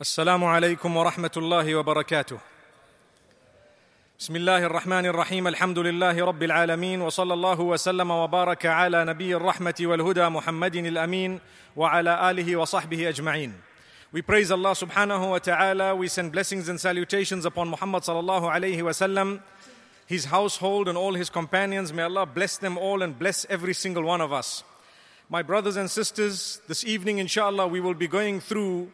السلام عليكم ورحمه الله وبركاته بسم الله الرحمن الرحيم الحمد لله رب العالمين وصلى الله وسلم وبارك على نبي الرَّحْمَةِ والهدى محمد الامين وعلى اله وصحبه اجمعين We praise Allah subhanahu wa ta'ala. We send blessings and salutations upon Muhammad sallallahu alayhi wa sallam, his household and all his companions. May Allah bless them all and bless every single one of us. My brothers and sisters, this evening, inshallah, we will be going through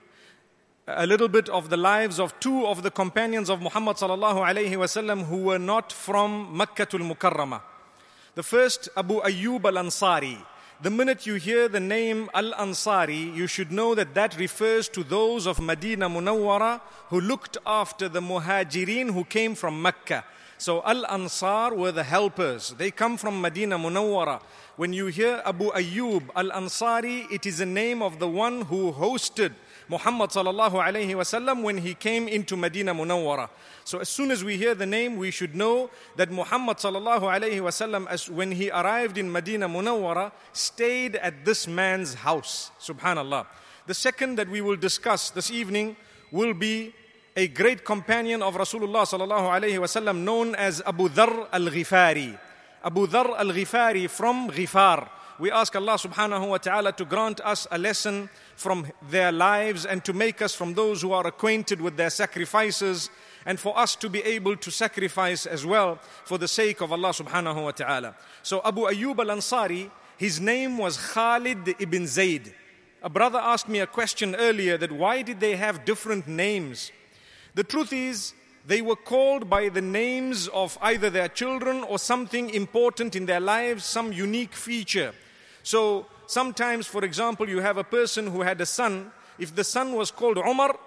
a little bit of the lives of two of the companions of Muhammad sallallahu alayhi wasallam who were not from al Mukarramah. The first, Abu Ayyub al Ansari. The minute you hear the name Al Ansari, you should know that that refers to those of Medina Munawwara who looked after the Muhajirin who came from Mecca. So Al Ansar were the helpers. They come from Medina Munawwara. When you hear Abu Ayyub Al Ansari, it is the name of the one who hosted Muhammad sallallahu alayhi wasallam when he came into Medina Munawwara. So as soon as we hear the name, we should know that Muhammad sallallahu alayhi wasallam, as when he arrived in Medina Munawwara, stayed at this man's house. Subhanallah. The second that we will discuss this evening will be a great companion of Rasulullah sallallahu alayhi wasallam known as Abu Dhar al-Ghifari. Abu Dhar al-Ghifari from Ghifar. We ask Allah subhanahu wa ta'ala to grant us a lesson from their lives and to make us from those who are acquainted with their sacrifices and for us to be able to sacrifice as well for the sake of Allah subhanahu wa ta'ala. So Abu Ayyub al-Ansari, his name was Khalid ibn Zayd. A brother asked me a question earlier that why did they have different names? The truth is, they were called by the names of either their children or something important in their lives, some unique feature. So sometimes, for example, you have a person who had a son. If the son was called Umar,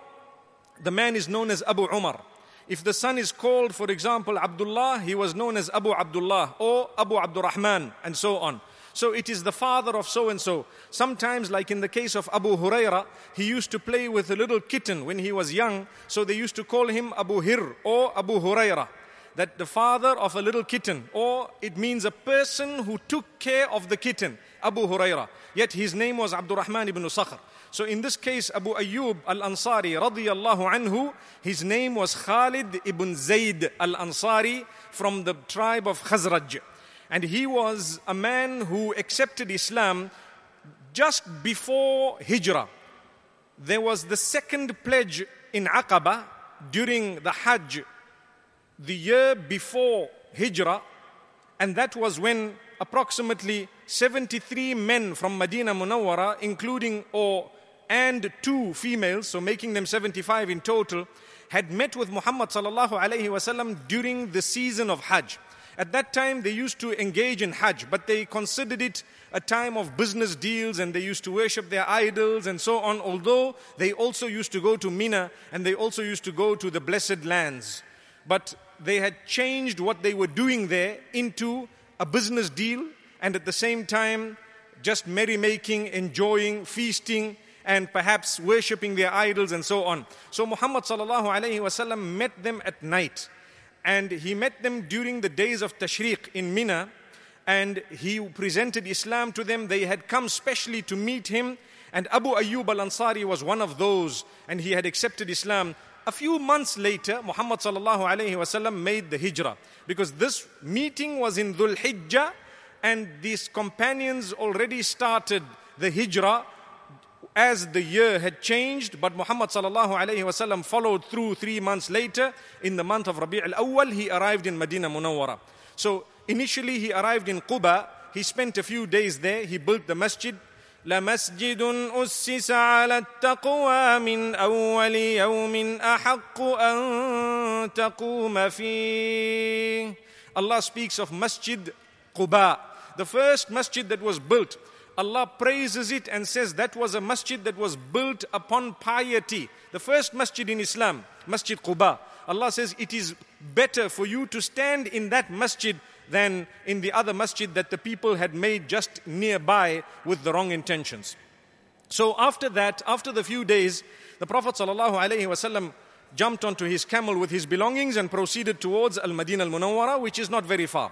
the man is known as Abu Umar. If the son is called, for example, Abdullah, he was known as Abu Abdullah or Abu Abdurrahman, and so on. So it is the father of so and so. Sometimes, like in the case of Abu Huraira, he used to play with a little kitten when he was young. So they used to call him Abu Hir or Abu Huraira. That the father of a little kitten, or it means a person who took care of the kitten, Abu Huraira. Yet his name was Abdurrahman ibn Sakhr. So in this case, Abu Ayyub al-Ansari radiyallahu anhu, his name was Khalid ibn Zayd al-Ansari from the tribe of Khazraj. And he was a man who accepted Islam just before Hijrah. There was the second pledge in Aqaba during the Hajj the year before Hijrah, and that was when approximately 73 men from Medina Munawwara, including or and two females, so making them 75 in total, had met with Muhammad during the season of Hajj. At that time, they used to engage in Hajj, but they considered it a time of business deals and they used to worship their idols and so on, although they also used to go to Mina and they also used to go to the blessed lands. But they had changed what they were doing there into a business deal and at the same time, just merrymaking, enjoying, feasting, and perhaps worshipping their idols and so on. So Muhammad sallallahu alaihi wasallam met them at night and he met them during the days of Tashriq in Mina and he presented Islam to them. They had come specially to meet him and Abu Ayyub al Ansari was one of those and he had accepted Islam. A few months later, Muhammad wasallam made the hijrah because this meeting was in Dhul Hijjah and these companions already started the hijrah as the year had changed, but Muhammad followed through three months later. In the month of Rabi' al-Awwal, he arrived in Medina Munawwara. So initially he arrived in Quba. He spent a few days there. He built the masjid. لمسجد أسس على التقوى من أول يوم أحق أن تقوم فيه. Allah speaks of Masjid Quba, the first masjid that was built. Allah praises it and says that was a masjid that was built upon piety. The first masjid in Islam, Masjid Quba. Allah says it is better for you to stand in that masjid than in the other masjid that the people had made just nearby with the wrong intentions. So after that, after the few days, the Prophet ﷺ jumped onto his camel with his belongings and proceeded towards Al Madinah Al Munawwara, which is not very far.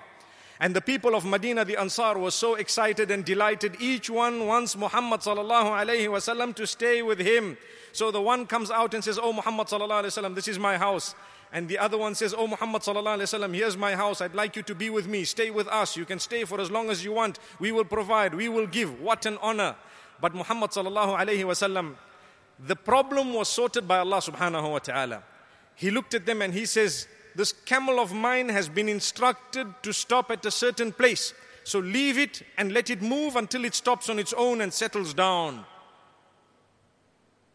And the people of Medina, the Ansar, were so excited and delighted. Each one wants Muhammad wasallam to stay with him. So the one comes out and says, Oh Muhammad wasallam, this is my house. And the other one says, Oh Muhammad wasallam, here's my house. I'd like you to be with me. Stay with us. You can stay for as long as you want. We will provide. We will give. What an honor. But Muhammad wasallam, the problem was sorted by Allah subhanahu wa ta'ala. He looked at them and he says, this camel of mine has been instructed to stop at a certain place. So leave it and let it move until it stops on its own and settles down.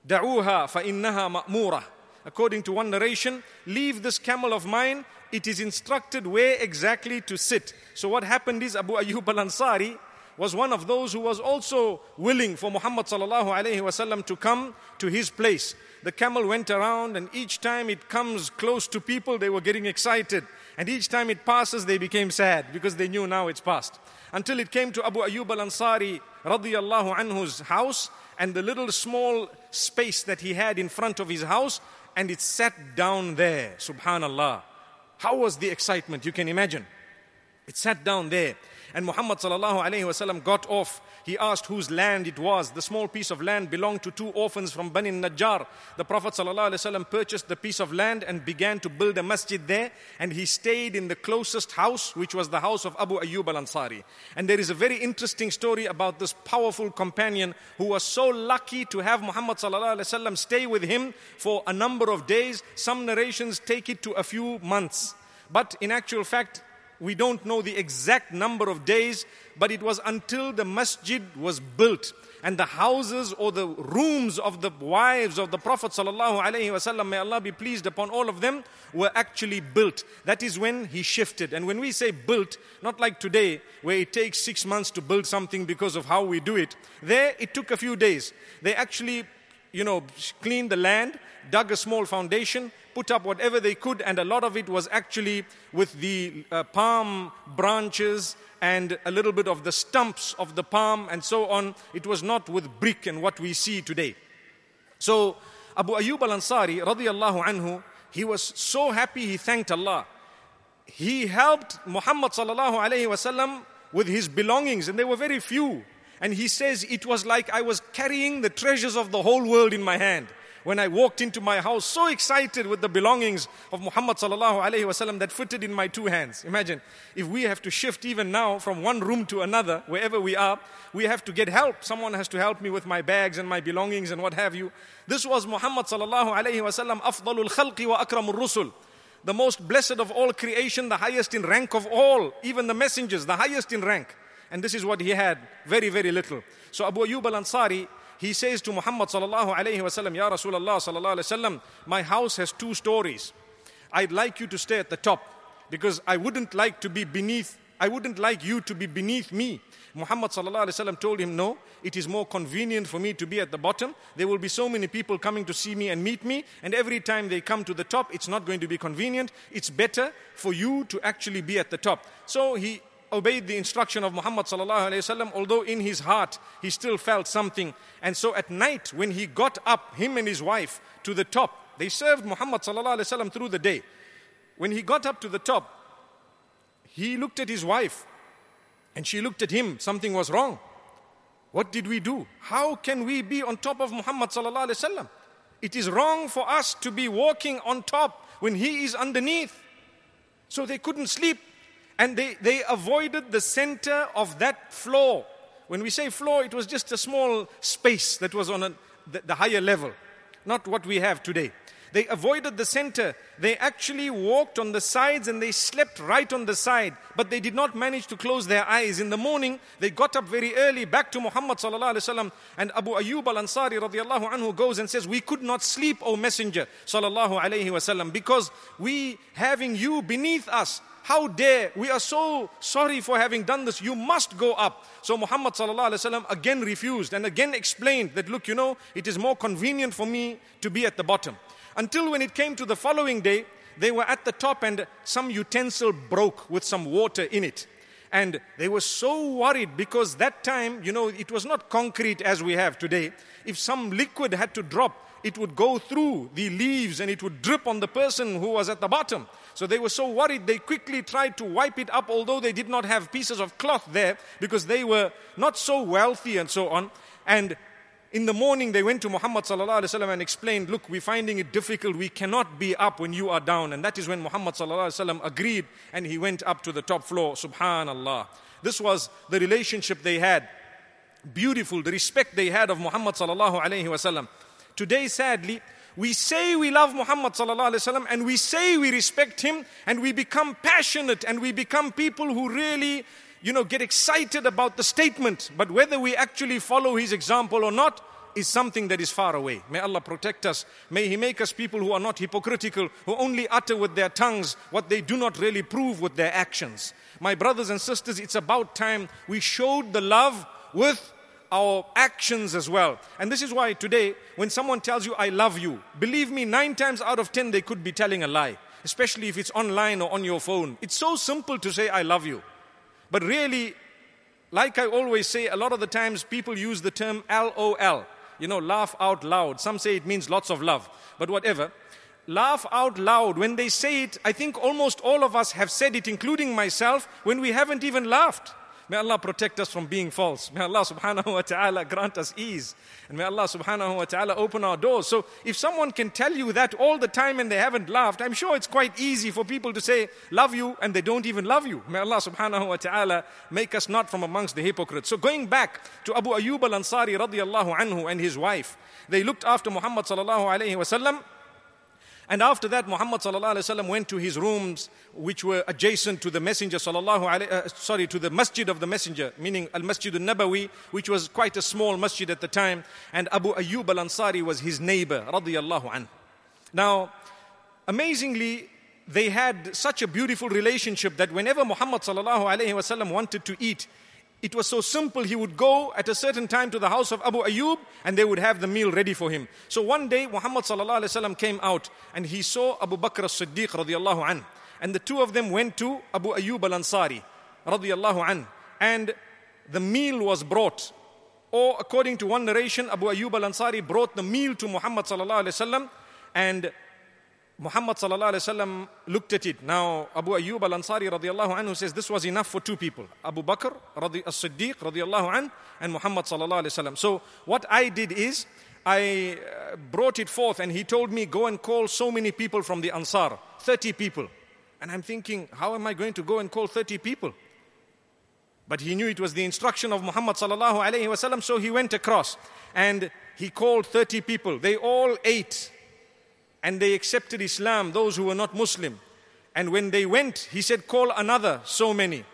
Da'uha فَإِنَّهَا ma'mura. According to one narration, leave this camel of mine. It is instructed where exactly to sit. So what happened is Abu Ayyub al-Ansari, was one of those who was also willing for Muhammad sallallahu alaihi wasallam to come to his place. The camel went around, and each time it comes close to people, they were getting excited. And each time it passes, they became sad because they knew now it's past. Until it came to Abu Ayyub al Ansari radiallahu anhu's house and the little small space that he had in front of his house, and it sat down there. Subhanallah. How was the excitement? You can imagine. It sat down there. And Muhammad got off. He asked whose land it was. The small piece of land belonged to two orphans from Bani Najjar. The Prophet purchased the piece of land and began to build a masjid there. And he stayed in the closest house, which was the house of Abu Ayyub al-Ansari. And there is a very interesting story about this powerful companion who was so lucky to have Muhammad stay with him for a number of days. Some narrations take it to a few months. But in actual fact, we don't know the exact number of days, but it was until the masjid was built and the houses or the rooms of the wives of the Prophet sallallahu may Allah be pleased upon all of them, were actually built. That is when he shifted. And when we say built, not like today where it takes six months to build something because of how we do it. There it took a few days. They actually, you know, cleaned the land, dug a small foundation, put up whatever they could, and a lot of it was actually with the uh, palm branches and a little bit of the stumps of the palm and so on. It was not with brick and what we see today. So Abu Ayyub al Ansari, radiallahu anhu, he was so happy he thanked Allah. He helped Muhammad sallallahu alayhi wasallam with his belongings, and they were very few. And he says, It was like I was carrying the treasures of the whole world in my hand when I walked into my house, so excited with the belongings of Muhammad sallallahu alaihi wasallam that fitted in my two hands. Imagine if we have to shift even now from one room to another, wherever we are, we have to get help. Someone has to help me with my bags and my belongings and what have you. This was Muhammad sallallahu alaihi wasallam, afdalul khalqi wa Akramur rusul the most blessed of all creation, the highest in rank of all, even the messengers, the highest in rank. And this is what he had very, very little. So Abu Ayyub al Ansari, he says to Muhammad sallallahu alayhi wasallam, Ya Rasulullah sallallahu alayhi wasallam, my house has two stories. I'd like you to stay at the top because I wouldn't like to be beneath I wouldn't like you to be beneath me. Muhammad ﷺ told him, No, it is more convenient for me to be at the bottom. There will be so many people coming to see me and meet me, and every time they come to the top, it's not going to be convenient. It's better for you to actually be at the top. So he obeyed the instruction of Muhammad sallallahu alaihi wasallam, although in his heart he still felt something. And so at night, when he got up, him and his wife to the top, they served Muhammad sallallahu alaihi wasallam through the day. When he got up to the top, he looked at his wife, and she looked at him. Something was wrong. What did we do? How can we be on top of Muhammad sallallahu alaihi wasallam? It is wrong for us to be walking on top when he is underneath. So they couldn't sleep and they, they avoided the center of that floor. When we say floor, it was just a small space that was on a, the, the higher level, not what we have today. They avoided the center. They actually walked on the sides and they slept right on the side. But they did not manage to close their eyes. In the morning, they got up very early back to Muhammad And Abu Ayyub al Ansari radiallahu anhu goes and says, "We could not sleep, O Messenger sallallahu because we having you beneath us." How dare, we are so sorry for having done this. You must go up. So Muhammad again refused and again explained that, look, you know, it is more convenient for me to be at the bottom. Until when it came to the following day, they were at the top and some utensil broke with some water in it. And they were so worried because that time, you know, it was not concrete as we have today. If some liquid had to drop, it would go through the leaves and it would drip on the person who was at the bottom. So they were so worried, they quickly tried to wipe it up, although they did not have pieces of cloth there because they were not so wealthy and so on. And in the morning, they went to Muhammad ﷺ and explained, Look, we're finding it difficult. We cannot be up when you are down. And that is when Muhammad ﷺ agreed and he went up to the top floor. Subhanallah. This was the relationship they had. Beautiful, the respect they had of Muhammad sallallahu alayhi wasallam. Today, sadly, we say we love Muhammad وسلم, and we say we respect him and we become passionate and we become people who really you know get excited about the statement but whether we actually follow his example or not is something that is far away may Allah protect us may he make us people who are not hypocritical who only utter with their tongues what they do not really prove with their actions my brothers and sisters it's about time we showed the love with our actions as well. And this is why today, when someone tells you, I love you, believe me, nine times out of ten, they could be telling a lie, especially if it's online or on your phone. It's so simple to say, I love you. But really, like I always say, a lot of the times people use the term LOL, you know, laugh out loud. Some say it means lots of love, but whatever. Laugh out loud. When they say it, I think almost all of us have said it, including myself, when we haven't even laughed. May Allah protect us from being false. May Allah subhanahu wa ta'ala grant us ease. And may Allah subhanahu wa ta'ala open our doors. So if someone can tell you that all the time and they haven't laughed, I'm sure it's quite easy for people to say, love you, and they don't even love you. May Allah subhanahu wa ta'ala make us not from amongst the hypocrites. So going back to Abu Ayyub al-Ansari radiallahu anhu and his wife, they looked after Muhammad sallallahu alayhi wa sallam and after that, Muhammad وسلم, went to his rooms, which were adjacent to the Messenger, uh, sorry, to the Masjid of the Messenger, meaning Al Masjid al Nabawi, which was quite a small masjid at the time. And Abu Ayyub al Ansari was his neighbor, radiallahu anhu. Now, amazingly, they had such a beautiful relationship that whenever Muhammad وسلم, wanted to eat, it was so simple, he would go at a certain time to the house of Abu Ayyub and they would have the meal ready for him. So one day, Muhammad came out and he saw Abu Bakr as Siddiq. An, and the two of them went to Abu Ayyub al Ansari. An, and the meal was brought. Or, according to one narration, Abu Ayyub al Ansari brought the meal to Muhammad and Muhammad sallallahu alaihi wasallam looked at it. Now Abu Ayyub al-Ansari radiallahu anhu says this was enough for two people, Abu Bakr radi- as-Siddiq radiallahu anhu and Muhammad sallallahu alaihi wasallam. So what I did is I uh, brought it forth and he told me go and call so many people from the Ansar, 30 people. And I'm thinking how am I going to go and call 30 people? But he knew it was the instruction of Muhammad sallallahu alaihi wasallam so he went across and he called 30 people. They all ate and they accepted Islam, those who were not Muslim. And when they went, he said, Call another so many.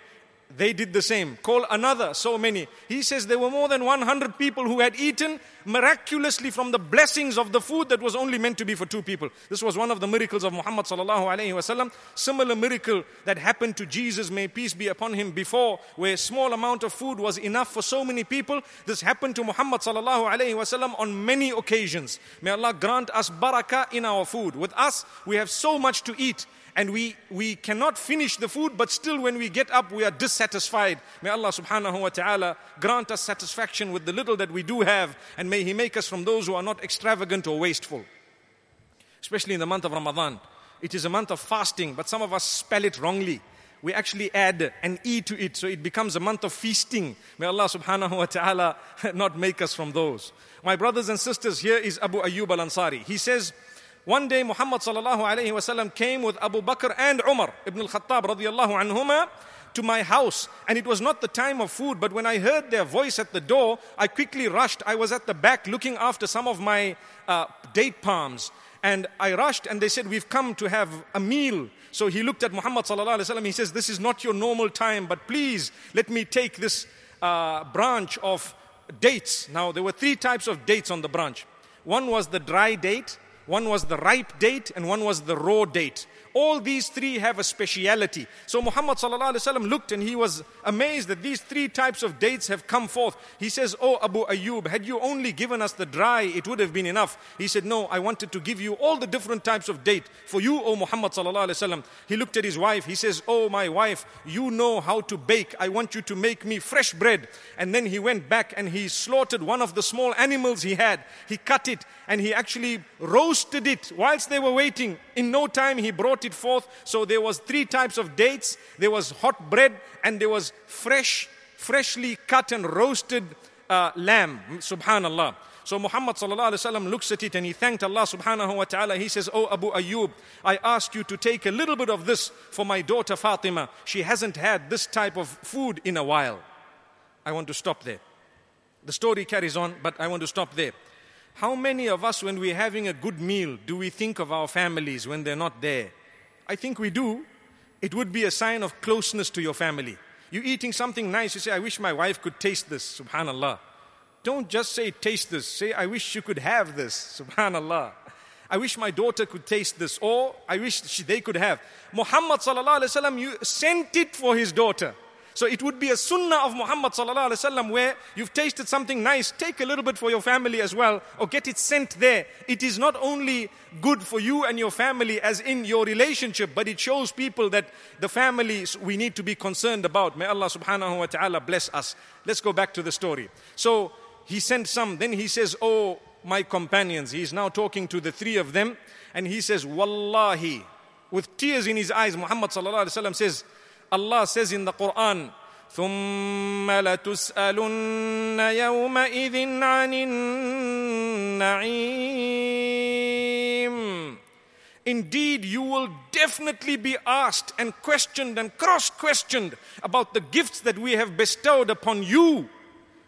They did the same. Call another, so many. He says there were more than 100 people who had eaten miraculously from the blessings of the food that was only meant to be for two people. This was one of the miracles of Muhammad sallallahu alaihi wasallam. Similar miracle that happened to Jesus, may peace be upon him, before, where small amount of food was enough for so many people. This happened to Muhammad sallallahu alaihi wasallam on many occasions. May Allah grant us barakah in our food. With us, we have so much to eat and we, we cannot finish the food, but still when we get up, we are dissatisfied. May Allah subhanahu wa ta'ala grant us satisfaction with the little that we do have, and may He make us from those who are not extravagant or wasteful. Especially in the month of Ramadan. It is a month of fasting, but some of us spell it wrongly. We actually add an E to it, so it becomes a month of feasting. May Allah subhanahu wa ta'ala not make us from those. My brothers and sisters, here is Abu Ayyub al Ansari. He says, one day Muhammad came with Abu Bakr and Umar ibn al-Khattab to my house and it was not the time of food but when I heard their voice at the door I quickly rushed I was at the back looking after some of my uh, date palms and I rushed and they said we've come to have a meal so he looked at Muhammad he says this is not your normal time but please let me take this uh, branch of dates now there were three types of dates on the branch one was the dry date one was the ripe date and one was the raw date. All these three have a speciality. So Muhammad looked and he was amazed that these three types of dates have come forth. He says, Oh Abu Ayyub, had you only given us the dry, it would have been enough. He said, No, I wanted to give you all the different types of date for you, O Muhammad He looked at his wife. He says, Oh my wife, you know how to bake. I want you to make me fresh bread. And then he went back and he slaughtered one of the small animals he had. He cut it and he actually rose roasted it whilst they were waiting. In no time, he brought it forth. So there was three types of dates. There was hot bread and there was fresh, freshly cut and roasted uh, lamb. Subhanallah. So Muhammad sallallahu looks at it and he thanked Allah subhanahu wa ta'ala. He says, Oh Abu Ayyub, I ask you to take a little bit of this for my daughter Fatima. She hasn't had this type of food in a while. I want to stop there. The story carries on, but I want to stop there. How many of us, when we're having a good meal, do we think of our families when they're not there? I think we do. It would be a sign of closeness to your family. You're eating something nice, you say, I wish my wife could taste this, subhanAllah. Don't just say, taste this. Say, I wish you could have this, subhanAllah. I wish my daughter could taste this, or I wish she, they could have. Muhammad you sent it for his daughter. So it would be a sunnah of Muhammad where you've tasted something nice, take a little bit for your family as well, or get it sent there. It is not only good for you and your family as in your relationship, but it shows people that the families we need to be concerned about. May Allah subhanahu wa ta'ala bless us. Let's go back to the story. So he sent some, then he says, Oh, my companions. He's now talking to the three of them and he says, Wallahi, with tears in his eyes, Muhammad says, Allah says in the Quran, ثم لتسألن يومئذ عن النعيم Indeed, you will definitely be asked and questioned and cross questioned about the gifts that we have bestowed upon you.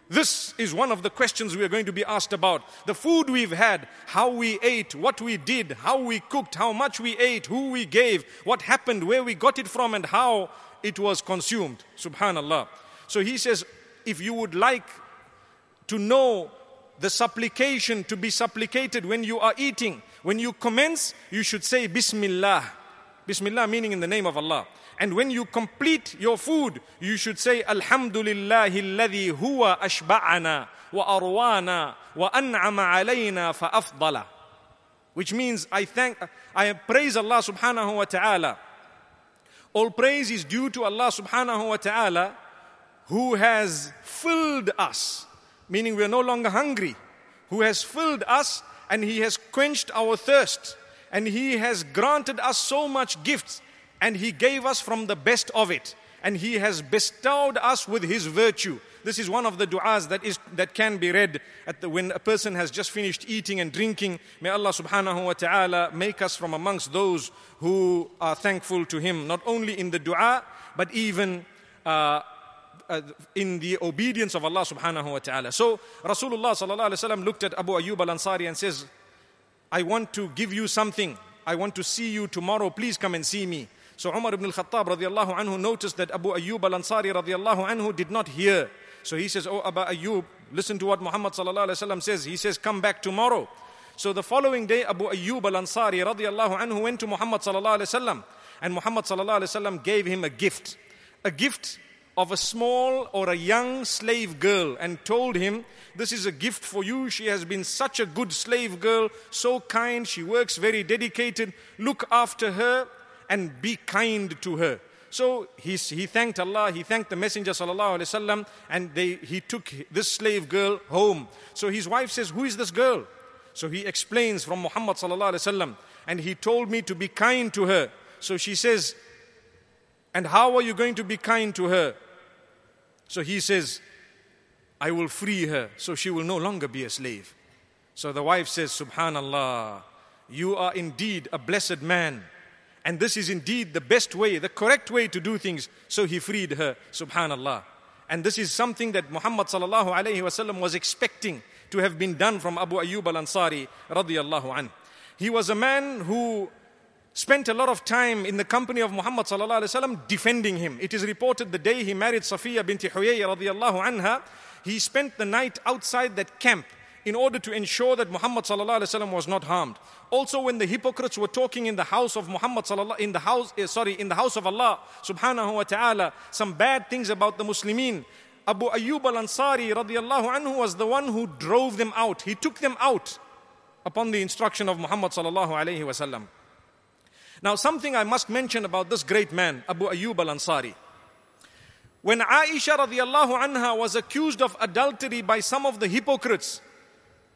This is one of the questions we are going to be asked about. The food we've had, how we ate, what we did, how we cooked, how much we ate, who we gave, what happened, where we got it from, and how it was consumed. Subhanallah. So he says, if you would like to know the supplication to be supplicated when you are eating, when you commence, you should say Bismillah. Bismillah meaning in the name of Allah. And when you complete your food, you should say Alhamdulillahi alladhi huwa ashba'ana wa arwana wa an'ama alayna fa Which means I thank, I praise Allah subhanahu wa ta'ala all praise is due to Allah subhanahu wa ta'ala who has filled us, meaning we are no longer hungry, who has filled us and He has quenched our thirst and He has granted us so much gifts and He gave us from the best of it and He has bestowed us with His virtue. This is one of the du'as that, is, that can be read at the, when a person has just finished eating and drinking. May Allah subhanahu wa ta'ala make us from amongst those who are thankful to Him, not only in the du'a, but even uh, uh, in the obedience of Allah subhanahu wa ta'ala. So Rasulullah sallallahu alayhi wa looked at Abu Ayyub al-Ansari and says, I want to give you something. I want to see you tomorrow. Please come and see me. So Umar ibn al-Khattab radiallahu anhu noticed that Abu Ayyub al-Ansari radiallahu anhu did not hear. So he says, Oh Abu Ayyub, listen to what Muhammad says. He says, come back tomorrow. So the following day, Abu Ayyub al-Ansari radiallahu anhu went to Muhammad sallallahu alayhi wa and Muhammad sallallahu alayhi wa gave him a gift. A gift of a small or a young slave girl and told him, This is a gift for you. She has been such a good slave girl, so kind. She works very dedicated. Look after her and be kind to her. So he, he thanked Allah, he thanked the Messenger sallallahu alaihi wasallam, and they, he took this slave girl home. So his wife says, "Who is this girl?" So he explains from Muhammad sallallahu alaihi wasallam, and he told me to be kind to her. So she says, "And how are you going to be kind to her?" So he says, "I will free her, so she will no longer be a slave." So the wife says, "Subhanallah, you are indeed a blessed man." And this is indeed the best way, the correct way to do things. So he freed her, subhanallah. And this is something that Muhammad sallallahu alayhi wasallam was expecting to have been done from Abu Ayyub al-Ansari radiyallahu an. He was a man who spent a lot of time in the company of Muhammad sallallahu alayhi wasallam defending him. It is reported the day he married Safiya binti Huyay radiyallahu anha, he spent the night outside that camp in order to ensure that Muhammad was not harmed. Also, when the hypocrites were talking in the house of Muhammad in the house, eh, sorry, in the house of Allah subhanahu wa ta'ala, some bad things about the Muslimin, Abu Ayyub al-Ansari radiallahu anhu was the one who drove them out. He took them out upon the instruction of Muhammad sallallahu alayhi wasallam. Now something I must mention about this great man, Abu Ayyub al-Ansari. When Aisha radiallahu anha was accused of adultery by some of the hypocrites,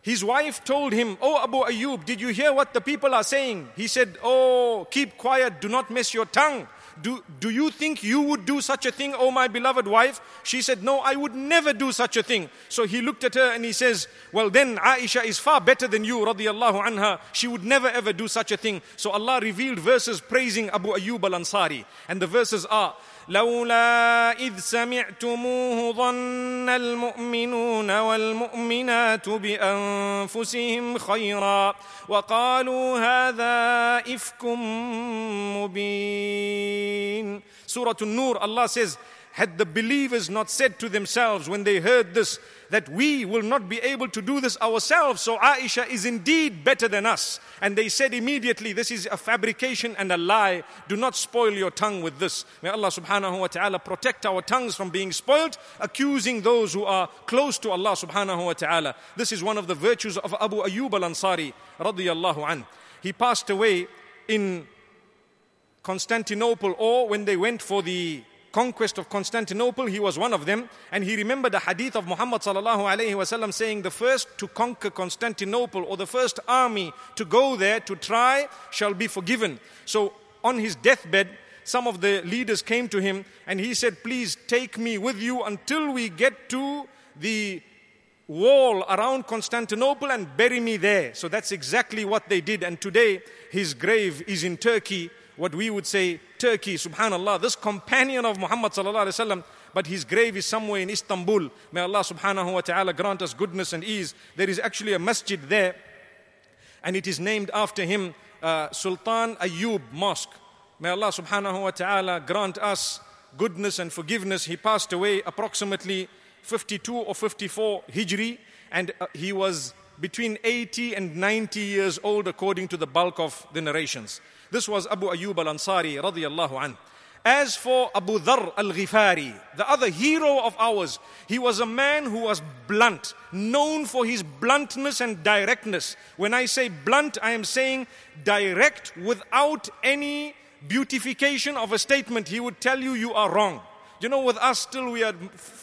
his wife told him, Oh, Abu Ayyub, did you hear what the people are saying? He said, Oh, keep quiet, do not mess your tongue. Do, do you think you would do such a thing, oh my beloved wife? She said, No, I would never do such a thing. So he looked at her and he says, Well, then Aisha is far better than you, radiallahu anha. She would never ever do such a thing. So Allah revealed verses praising Abu Ayyub al Ansari. And the verses are, لولا اذ سمعتموه ظن المؤمنون والمؤمنات بانفسهم خيرا وقالوا هذا افك مبين سوره النور الله says had the believers not said to themselves when they heard this, that we will not be able to do this ourselves, so Aisha is indeed better than us? And they said immediately, This is a fabrication and a lie. Do not spoil your tongue with this. May Allah subhanahu wa ta'ala protect our tongues from being spoiled, accusing those who are close to Allah subhanahu wa ta'ala. This is one of the virtues of Abu Ayyub al Ansari radiyallahu an. He passed away in Constantinople or when they went for the conquest of Constantinople, he was one of them. And he remembered the hadith of Muhammad sallallahu alayhi wasallam saying, The first to conquer Constantinople or the first army to go there to try shall be forgiven. So on his deathbed, some of the leaders came to him and he said, Please take me with you until we get to the wall around Constantinople and bury me there. So that's exactly what they did. And today, his grave is in Turkey, what we would say Turkey, subhanAllah, this companion of Muhammad sallallahu but his grave is somewhere in Istanbul. May Allah subhanahu wa ta'ala grant us goodness and ease. There is actually a masjid there, and it is named after him, uh, Sultan Ayub Mosque. May Allah subhanahu wa ta'ala grant us goodness and forgiveness. He passed away approximately 52 or 54 Hijri, and uh, he was between 80 and 90 years old, according to the bulk of the narrations. This was Abu Ayyub al Ansari radiallahu anhu. As for Abu Dhar al Ghifari, the other hero of ours, he was a man who was blunt, known for his bluntness and directness. When I say blunt, I am saying direct without any beautification of a statement. He would tell you you are wrong. You know, with us, still we are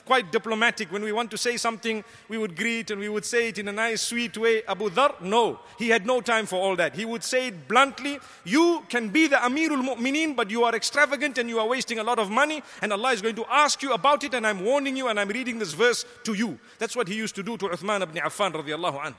quite diplomatic. When we want to say something, we would greet and we would say it in a nice, sweet way. Abu Dhar, no. He had no time for all that. He would say it bluntly. You can be the Amirul Mu'mineen, but you are extravagant and you are wasting a lot of money, and Allah is going to ask you about it, and I'm warning you, and I'm reading this verse to you. That's what he used to do to Uthman ibn Affan radiallahu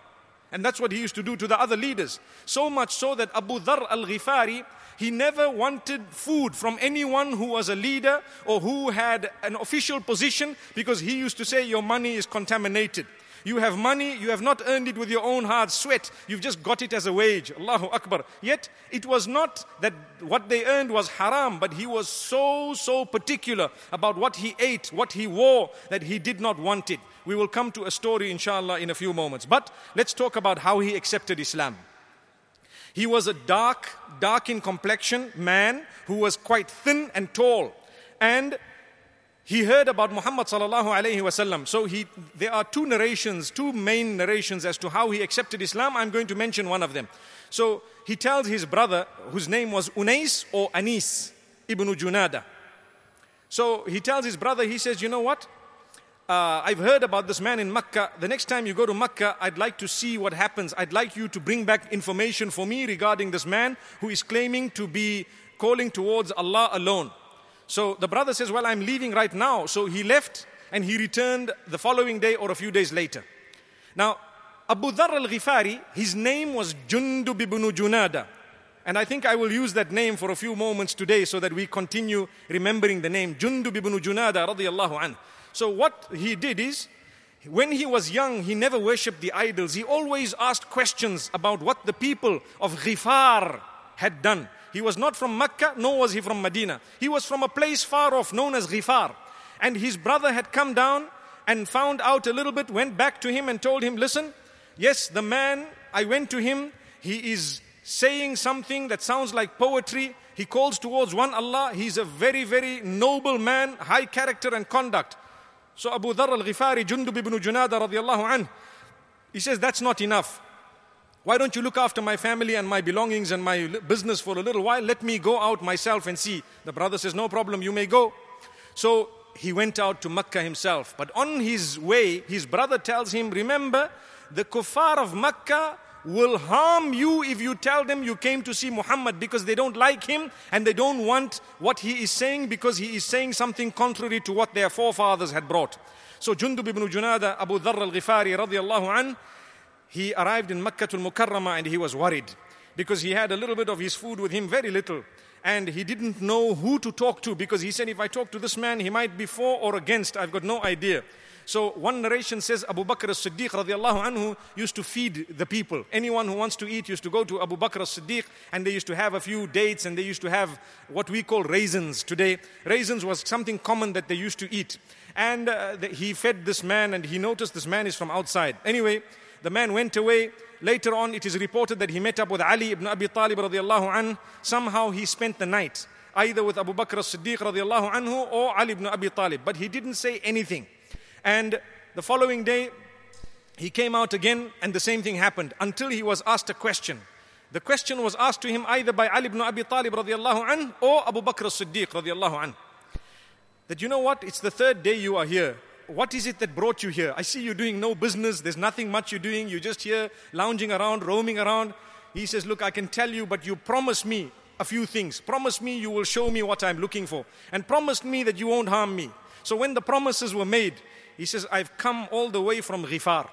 And that's what he used to do to the other leaders. So much so that Abu Dhar al Ghifari, he never wanted food from anyone who was a leader or who had an official position because he used to say, Your money is contaminated. You have money, you have not earned it with your own hard sweat, you've just got it as a wage. Allahu Akbar. Yet it was not that what they earned was haram, but he was so, so particular about what he ate, what he wore, that he did not want it. We will come to a story, inshallah, in a few moments. But let's talk about how he accepted Islam. He was a dark, dark in complexion man who was quite thin and tall. And he heard about Muhammad sallallahu alaihi wasallam. So he, there are two narrations, two main narrations as to how he accepted Islam. I'm going to mention one of them. So he tells his brother, whose name was Unais or Anis ibn Junada. So he tells his brother, he says, You know what? uh, I've heard about this man in Mecca. The next time you go to Mecca, I'd like to see what happens. I'd like you to bring back information for me regarding this man who is claiming to be calling towards Allah alone. So the brother says, Well, I'm leaving right now. So he left and he returned the following day or a few days later. Now, Abu Dharr al Ghifari, his name was Jundub ibn Junada. And I think I will use that name for a few moments today so that we continue remembering the name Jundub ibn Junada radiallahu anhu. So, what he did is, when he was young, he never worshipped the idols. He always asked questions about what the people of Ghifar had done. He was not from Mecca, nor was he from Medina. He was from a place far off known as Ghifar. And his brother had come down and found out a little bit, went back to him and told him, Listen, yes, the man, I went to him, he is saying something that sounds like poetry. He calls towards one Allah. He's a very, very noble man, high character and conduct. So Abu Dharr al Ghifari, Jundub ibn Junada radiallahu anh, he says, That's not enough. Why don't you look after my family and my belongings and my business for a little while? Let me go out myself and see. The brother says, No problem, you may go. So he went out to Mecca himself. But on his way, his brother tells him, Remember, the kuffar of Mecca will harm you if you tell them you came to see Muhammad because they don't like him and they don't want what he is saying because he is saying something contrary to what their forefathers had brought. So Jundub ibn Junada, Abu Dharr al-Ghifari radiallahu an, he arrived in Makkah al-Mukarramah and he was worried because he had a little bit of his food with him, very little. And he didn't know who to talk to because he said, if I talk to this man, he might be for or against. I've got no idea. So one narration says Abu Bakr as-Siddiq radiallahu anhu used to feed the people. Anyone who wants to eat used to go to Abu Bakr as-Siddiq and they used to have a few dates and they used to have what we call raisins today. Raisins was something common that they used to eat. And uh, the, he fed this man and he noticed this man is from outside. Anyway, the man went away. Later on, it is reported that he met up with Ali ibn Abi Talib radiallahu anhu. Somehow he spent the night either with Abu Bakr as-Siddiq radiallahu anhu or Ali ibn Abi Talib. But he didn't say anything. And the following day, he came out again, and the same thing happened until he was asked a question. The question was asked to him either by Ali ibn Abi Talib radiallahu anh, or Abu Bakr as Siddiq radiallahu anh. That you know what? It's the third day you are here. What is it that brought you here? I see you doing no business. There's nothing much you're doing. You're just here lounging around, roaming around. He says, Look, I can tell you, but you promise me a few things. Promise me you will show me what I'm looking for. And promise me that you won't harm me. So when the promises were made, he says, I've come all the way from Ghifar.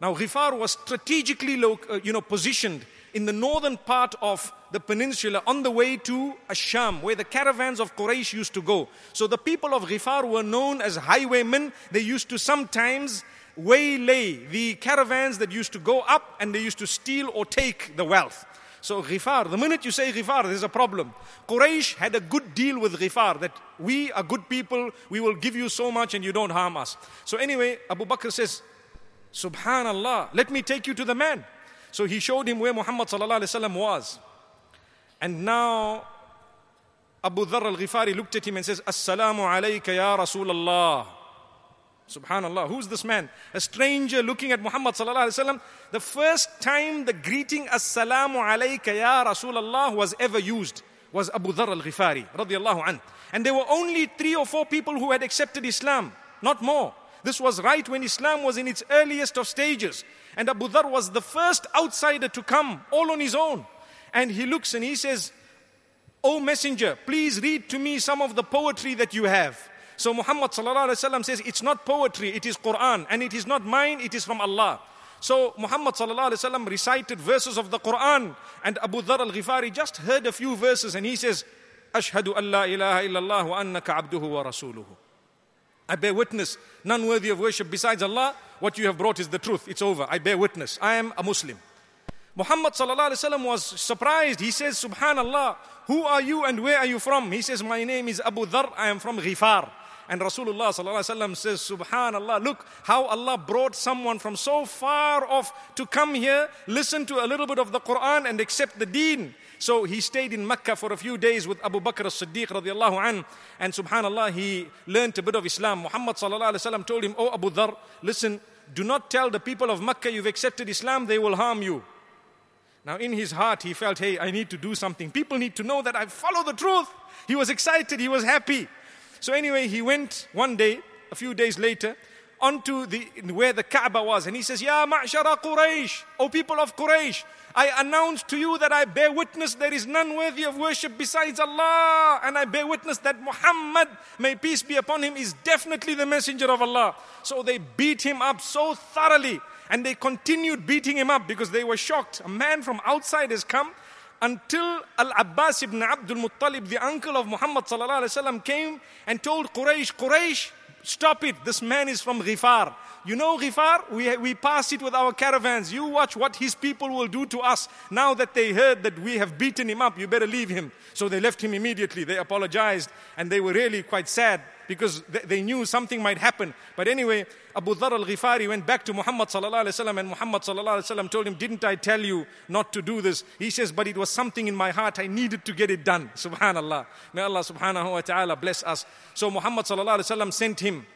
Now, Ghifar was strategically lo- uh, you know, positioned in the northern part of the peninsula on the way to Asham, where the caravans of Quraysh used to go. So the people of Ghifar were known as highwaymen. They used to sometimes waylay the caravans that used to go up and they used to steal or take the wealth. So Ghifar, the minute you say Ghifar, there's a problem. Quraysh had a good deal with Ghifar that we are good people, we will give you so much and you don't harm us. So anyway, Abu Bakr says, Subhanallah, let me take you to the man. So he showed him where Muhammad was. And now Abu Dharr al-Ghifari looked at him and says, Assalamu alayka ya Rasulallah. Subhanallah, who's this man? A stranger looking at Muhammad sallallahu alaihi wasallam. The first time the greeting "Assalamu alayka ya Rasulullah" was ever used was Abu Dhar al-Ghifari radiyallahu an. And there were only three or four people who had accepted Islam, not more. This was right when Islam was in its earliest of stages. And Abu Dhar was the first outsider to come, all on his own. And he looks and he says, O oh messenger, please read to me some of the poetry that you have. So Muhammad says, It's not poetry, it is Quran. And it is not mine, it is from Allah. So Muhammad recited verses of the Quran. And Abu Dhar al Ghifari just heard a few verses and he says, Ashhadu an la ilaha illallah wa annaka abduhu wa rasuluhu. I bear witness, none worthy of worship besides Allah. What you have brought is the truth. It's over. I bear witness. I am a Muslim. Muhammad was surprised. He says, Subhanallah, who are you and where are you from? He says, My name is Abu Dhar. I am from Ghifar. And Rasulullah sallallahu says, Subhanallah, look how Allah brought someone from so far off to come here, listen to a little bit of the Quran and accept the deen. So he stayed in Mecca for a few days with Abu Bakr as-Siddiq radiallahu an, and subhanallah, he learned a bit of Islam. Muhammad sallallahu told him, Oh Abu Dhar, listen, do not tell the people of Mecca you've accepted Islam, they will harm you. Now, in his heart, he felt, hey, I need to do something. People need to know that I follow the truth. He was excited, he was happy. So anyway, he went one day, a few days later, onto the where the Kaaba was, and he says, "Ya ma'shara Quraysh, O people of Quraysh, I announce to you that I bear witness there is none worthy of worship besides Allah, and I bear witness that Muhammad, may peace be upon him, is definitely the messenger of Allah." So they beat him up so thoroughly, and they continued beating him up because they were shocked. A man from outside has come until Al Abbas ibn Abdul Muttalib, the uncle of Muhammad, came and told Quraysh, Quraysh, stop it, this man is from Ghifar. You know Ghifar? We, we pass it with our caravans. You watch what his people will do to us now that they heard that we have beaten him up. You better leave him. So they left him immediately. They apologized and they were really quite sad because they knew something might happen. But anyway, Abu Dhar al Ghifari went back to Muhammad وسلم, and Muhammad وسلم, told him, Didn't I tell you not to do this? He says, But it was something in my heart, I needed to get it done. Subhanallah. May Allah subhanahu wa ta'ala bless us. So Muhammad وسلم, sent him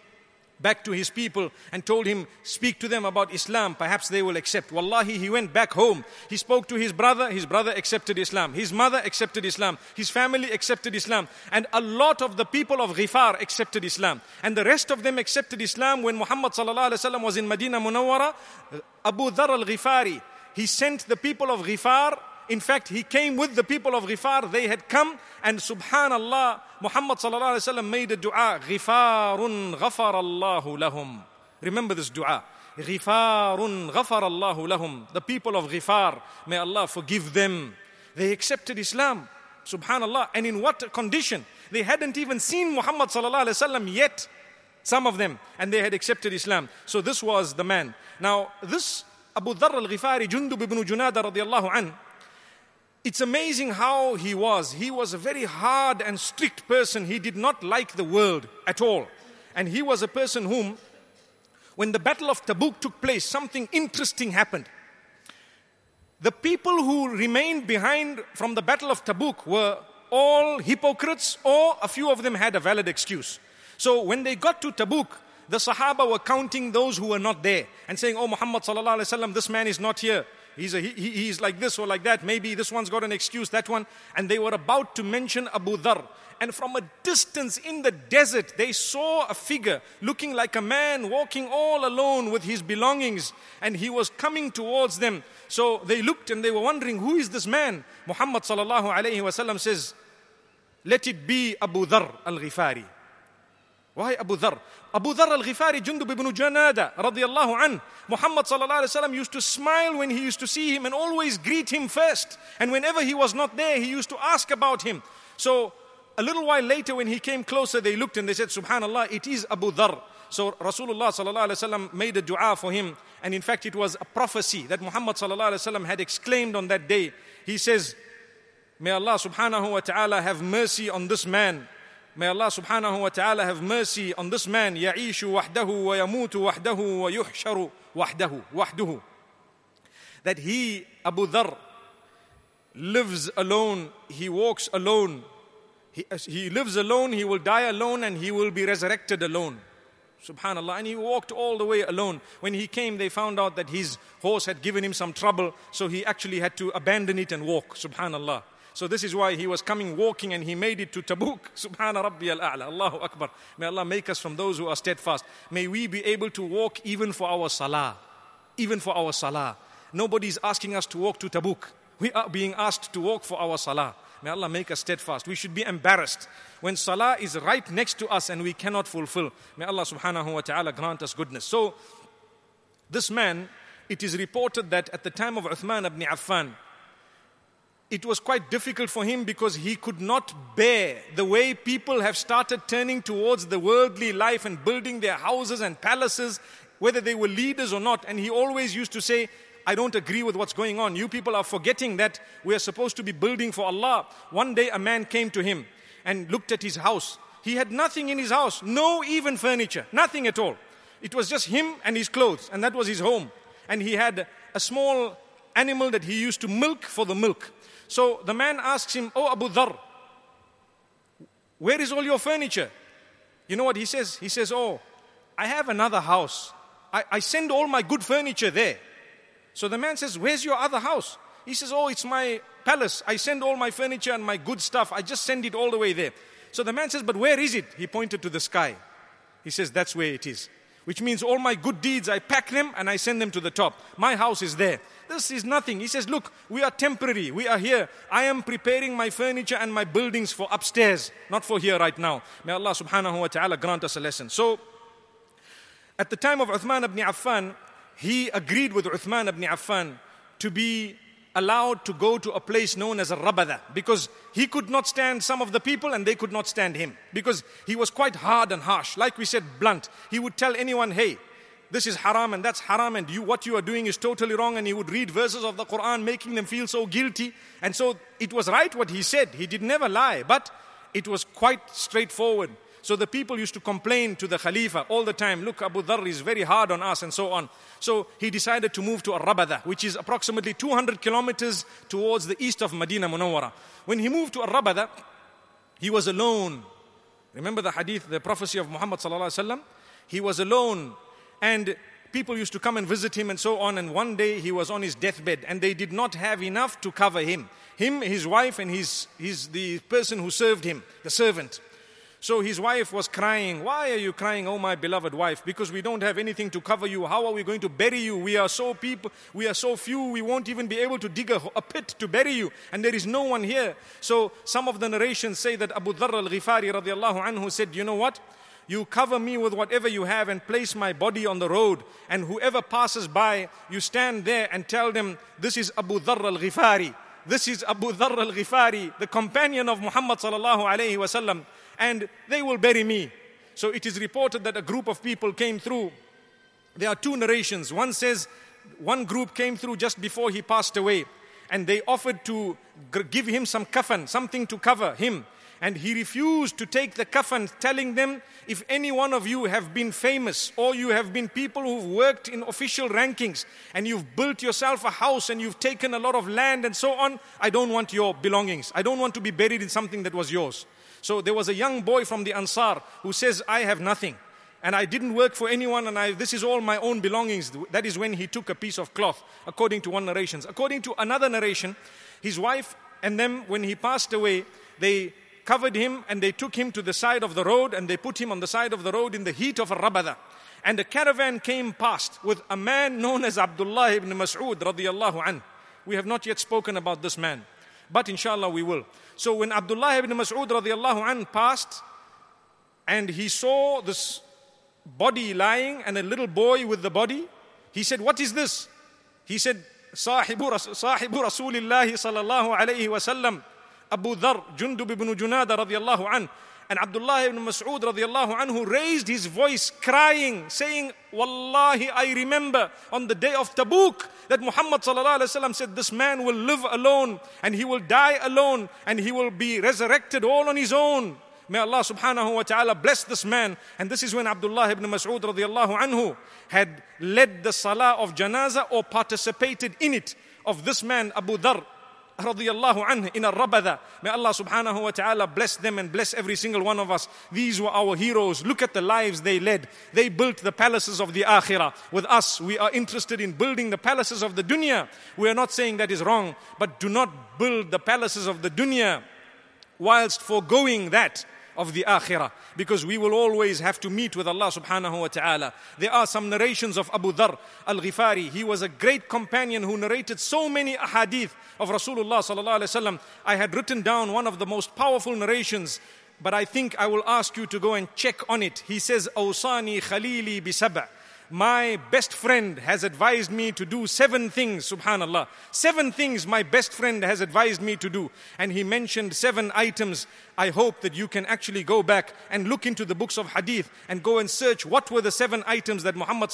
back to his people and told him, Speak to them about Islam, perhaps they will accept. Wallahi, he went back home. He spoke to his brother, his brother accepted Islam. His mother accepted Islam. His family accepted Islam. And a lot of the people of Ghifar accepted Islam. And the rest of them accepted Islam when Muhammad was in Medina Munawwara. Abu Dhar al Ghifari, he sent the people of Ghifar in fact, he came with the people of Ghifar. They had come, and subhanallah, Muhammad sallallahu alayhi wa made a dua. Ghifarun Allahu lahum. Remember this dua. Ghifarun Allahu lahum. The people of Ghifar, may Allah forgive them. They accepted Islam. Subhanallah. And in what condition? They hadn't even seen Muhammad sallallahu alayhi wa yet. Some of them. And they had accepted Islam. So this was the man. Now, this Abu Dharr al-Ghifari, Jundub ibn Junada radiallahu anhu, it's amazing how he was. He was a very hard and strict person. He did not like the world at all. And he was a person whom, when the Battle of Tabuk took place, something interesting happened. The people who remained behind from the Battle of Tabuk were all hypocrites, or a few of them had a valid excuse. So when they got to Tabuk, the Sahaba were counting those who were not there and saying, Oh, Muhammad, this man is not here. He's, a, he, he's like this or like that. Maybe this one's got an excuse, that one. And they were about to mention Abu Dhar. And from a distance in the desert, they saw a figure looking like a man walking all alone with his belongings. And he was coming towards them. So they looked and they were wondering, who is this man? Muhammad says, let it be Abu Dhar al-Ghifari. وهي Abu Dhar. Abu Dhar al-Ghifari, Jundub ibn Janada radiallahu an. Muhammad الله عليه وسلم used to smile when he used to see him and always greet him first. And whenever he was not there, he used to ask about him. So a little while later when he came closer, they looked and they said, subhanallah, it is Abu Dhar. So Rasulullah الله عليه وسلم made a dua for him. And in fact, it was a prophecy that Muhammad الله عليه وسلم had exclaimed on that day. He says, may Allah subhanahu wa ta'ala have mercy on this man May Allah subhanahu wa ta'ala have mercy on this man, يعيش وحده ويموت وحده ويحشر وحده وحده. That he, Abu Dhar, lives alone, he walks alone, he, he lives alone, he will die alone, and he will be resurrected alone. Subhanallah. And he walked all the way alone. When he came, they found out that his horse had given him some trouble, so he actually had to abandon it and walk. Subhanallah. So this is why he was coming walking and he made it to Tabuk. Subhana Rabbi al A'la. Allahu Akbar. May Allah make us from those who are steadfast. May we be able to walk even for our salah. Even for our salah. Nobody is asking us to walk to Tabuk. We are being asked to walk for our salah. May Allah make us steadfast. We should be embarrassed when salah is right next to us and we cannot fulfill. May Allah subhanahu wa ta'ala grant us goodness. So, this man, it is reported that at the time of Uthman ibn Affan, it was quite difficult for him because he could not bear the way people have started turning towards the worldly life and building their houses and palaces, whether they were leaders or not. And he always used to say, I don't agree with what's going on. You people are forgetting that we are supposed to be building for Allah. One day a man came to him and looked at his house. He had nothing in his house, no even furniture, nothing at all. It was just him and his clothes, and that was his home. And he had a small animal that he used to milk for the milk. So the man asks him, Oh Abu Dhar, where is all your furniture? You know what he says? He says, Oh, I have another house. I, I send all my good furniture there. So the man says, Where's your other house? He says, Oh, it's my palace. I send all my furniture and my good stuff. I just send it all the way there. So the man says, But where is it? He pointed to the sky. He says, That's where it is which means all my good deeds, I pack them and I send them to the top. My house is there. This is nothing. He says, Look, we are temporary. We are here. I am preparing my furniture and my buildings for upstairs, not for here right now. May Allah subhanahu wa ta'ala grant us a lesson. So, at the time of Uthman ibn Affan, he agreed with Uthman ibn Affan to be allowed to go to a place known as Rabada because he could not stand some of the people and they could not stand him because he was quite hard and harsh. Like we said, blunt. He would tell anyone, hey, this is haram and that's haram and you what you are doing is totally wrong and he would read verses of the quran making them feel so guilty and so it was right what he said he did never lie but it was quite straightforward so the people used to complain to the Khalifa all the time, look, Abu Dharr is very hard on us and so on. So he decided to move to Arrabada, which is approximately 200 kilometers towards the east of Medina Munawwara. When he moved to Arrabada, he was alone. Remember the hadith, the prophecy of Muhammad He was alone and people used to come and visit him and so on. And one day he was on his deathbed and they did not have enough to cover him. Him, his wife, and his, his, the person who served him, the servant. So his wife was crying, Why are you crying, oh my beloved wife? Because we don't have anything to cover you. How are we going to bury you? We are so people, we are so few, we won't even be able to dig a, a pit to bury you. And there is no one here. So some of the narrations say that Abu Dharr al Ghifari radiallahu anhu said, You know what? You cover me with whatever you have and place my body on the road. And whoever passes by, you stand there and tell them, This is Abu Dharr al Ghifari. This is Abu Dharr al Ghifari, the companion of Muhammad sallallahu alayhi wasallam and they will bury me. So it is reported that a group of people came through. There are two narrations. One says one group came through just before he passed away and they offered to give him some kafan, something to cover him. And he refused to take the kafan, telling them, If any one of you have been famous, or you have been people who've worked in official rankings, and you've built yourself a house, and you've taken a lot of land, and so on, I don't want your belongings. I don't want to be buried in something that was yours. So there was a young boy from the Ansar who says, I have nothing. And I didn't work for anyone, and I, this is all my own belongings. That is when he took a piece of cloth, according to one narration. According to another narration, his wife and them, when he passed away, they covered him and they took him to the side of the road and they put him on the side of the road in the heat of a rabada. And a caravan came past with a man known as Abdullah ibn Mas'ud We have not yet spoken about this man. But inshallah we will. So when Abdullah ibn Mas'ud radiallahu an passed and he saw this body lying and a little boy with the body, he said, What is this? He said, Sahibu, sahibu Rasulillahi sallallahu alayhi wa sallam, Abu Dhar, Jundub ibn Junada radiallahu an." And Abdullah ibn Mas'ud radiallahu anhu raised his voice crying, saying, Wallahi, I remember on the day of Tabuk that Muhammad said, this man will live alone and he will die alone and he will be resurrected all on his own. May Allah subhanahu wa ta'ala bless this man. And this is when Abdullah ibn Mas'ud radiallahu anhu had led the salah of janaza or participated in it of this man Abu Dhar radiallahu anhu in Rabada. May Allah subhanahu wa ta'ala bless them and bless every single one of us. These were our heroes. Look at the lives they led. They built the palaces of the akhirah. With us, we are interested in building the palaces of the dunya. We are not saying that is wrong, but do not build the palaces of the dunya whilst foregoing that of the akhirah because we will always have to meet with Allah subhanahu wa ta'ala. There are some narrations of Abu Dhar al-Ghifari. He was a great companion who narrated so many ahadith of Rasulullah sallallahu alaihi wasallam. I had written down one of the most powerful narrations but I think I will ask you to go and check on it. He says, Awsani Khalili bisab'a. My best friend has advised me to do seven things, subhanallah. Seven things my best friend has advised me to do. And he mentioned seven items. I hope that you can actually go back and look into the books of hadith and go and search what were the seven items that Muhammad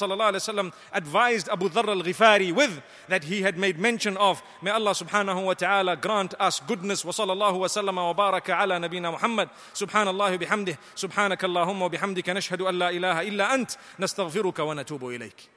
advised Abu Dharr al Ghifari with that he had made mention of. May Allah subhanahu wa ta'ala grant us goodness. Wa sallallahu wa sallama wa baraka ala nabina Muhammad. Subhanallah bihamdih. Subhanakallahumma wa bihamdika nashhadu an la ilaha illa ant. Nastaghfiruka wa natubu ilayk.